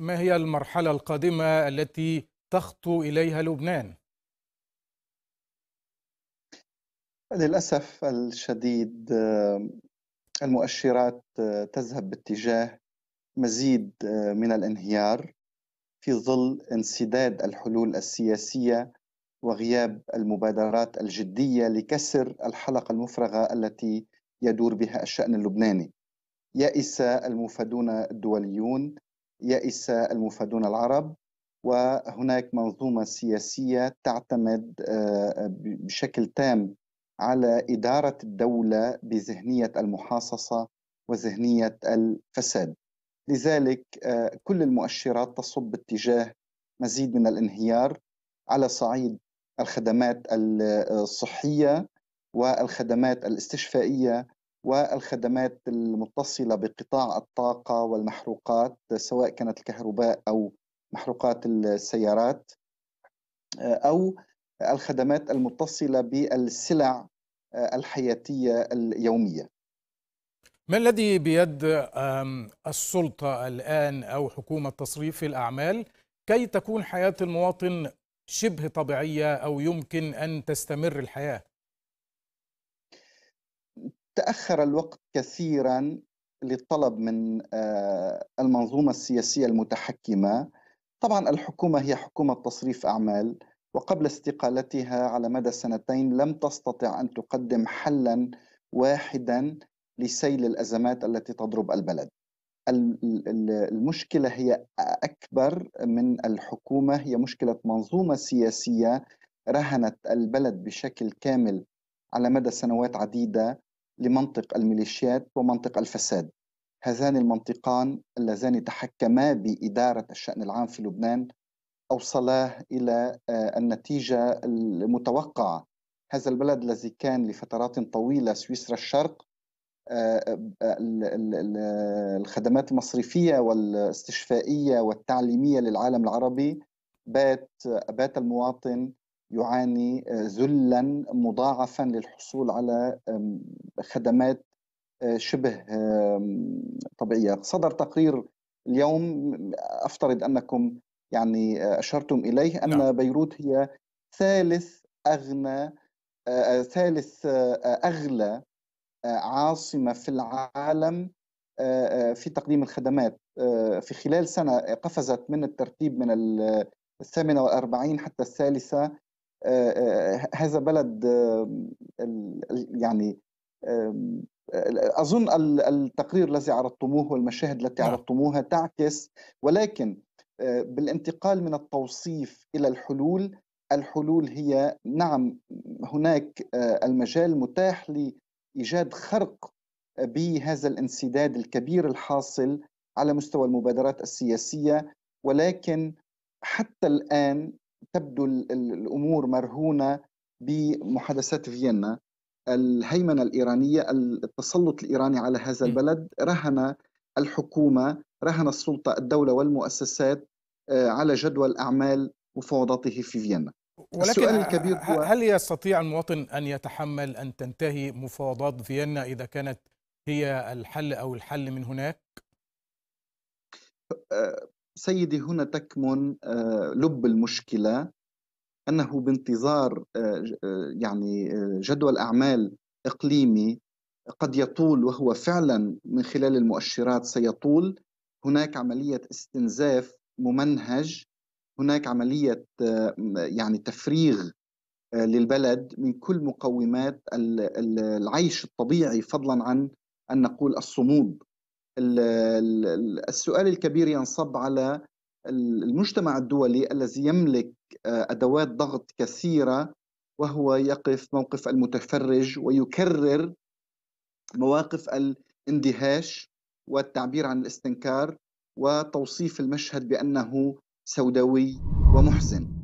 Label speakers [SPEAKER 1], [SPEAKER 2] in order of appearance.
[SPEAKER 1] ما هي المرحلة القادمة التي تخطو إليها لبنان؟
[SPEAKER 2] للأسف الشديد آه، المؤشرات آه، تذهب باتجاه مزيد آه، من الانهيار في ظل انسداد الحلول السياسية وغياب المبادرات الجدية لكسر الحلقة المفرغة التي يدور بها الشأن اللبناني. يئس المفادون الدوليون يئس المفادون العرب وهناك منظومة سياسية تعتمد آه، بشكل تام على إدارة الدولة بذهنية المحاصصة وذهنية الفساد لذلك آه، كل المؤشرات تصب باتجاه مزيد من الانهيار على صعيد الخدمات آه، الصحية والخدمات الاستشفائية والخدمات المتصلة بقطاع الطاقة والمحروقات سواء كانت الكهرباء أو محروقات السيارات آه، أو الخدمات المتصلة بالسلع آه، الحياتية اليومية
[SPEAKER 1] ما الذي بيد السلطة الآن أو حكومة تصريف الأعمال كي تكون حياة المواطن شبه طبيعية أو يمكن أن تستمر الحياة؟
[SPEAKER 2] تاخر الوقت كثيرا للطلب من آه، المنظومه السياسيه المتحكمه طبعا الحكومه هي حكومه تصريف اعمال وقبل استقالتها على مدى سنتين لم تستطع ان تقدم حلا واحدا لسيل الازمات التي تضرب البلد. المشكله هي اكبر من الحكومه هي مشكله منظومه سياسيه رهنت البلد بشكل كامل على مدى سنوات عديده لمنطق الميليشيات ومنطق الفساد هذان المنطقان اللذان تحكما بإدارة الشأن العام في لبنان أوصلاه إلى آه، النتيجة المتوقعة هذا البلد الذي كان لفترات طويلة سويسرا الشرق آه، آه، الخدمات المصرفية والاستشفائية والتعليمية للعالم العربي بات بات المواطن يعاني آه، ذلا مضاعفا للحصول على خدمات آه، شبه طبيعيه، صدر تقرير اليوم افترض انكم يعني آه، اشرتم اليه ان نعم. بيروت هي ثالث اغنى ثالث اغلى عاصمه في العالم في تقديم الخدمات في خلال سنه قفزت من الترتيب من الثامنه 48 حتى الثالثه آه، آه، هذا بلد آه، يعني اظن التقرير الذي عرضتموه والمشاهد التي نعم. عرضتموها تعكس ولكن بالانتقال من التوصيف الى الحلول الحلول هي نعم هناك المجال متاح لايجاد خرق بهذا الانسداد الكبير الحاصل على مستوى المبادرات السياسيه ولكن حتى الان تبدو الأمور مرهونة بمحادثات فيينا الهيمنة الإيرانية التسلط الإيراني على هذا البلد رهن الحكومة رهن السلطة الدولة والمؤسسات آه، على جدول أعمال مفاوضاته في فيينا
[SPEAKER 1] ولكن السؤال الكبير هو هل يستطيع المواطن أن يتحمل أن تنتهي مفاوضات فيينا إذا كانت هي الحل أو الحل من هناك؟
[SPEAKER 2] آه، سيدي هنا تكمن آه، لب المشكلة أنه بانتظار آه، آه، يعني جدول أعمال إقليمي قد يطول وهو فعلا من خلال المؤشرات سيطول هناك عملية استنزاف ممنهج هناك عملية يعني تفريغ للبلد من كل مقومات العيش الطبيعي فضلا عن أن نقول الصمود السؤال الكبير ينصب على المجتمع الدولي الذي يملك آه، ادوات ضغط كثيره وهو يقف موقف المتفرج ويكرر مواقف الاندهاش والتعبير عن الاستنكار وتوصيف المشهد بانه سوداوي ومحزن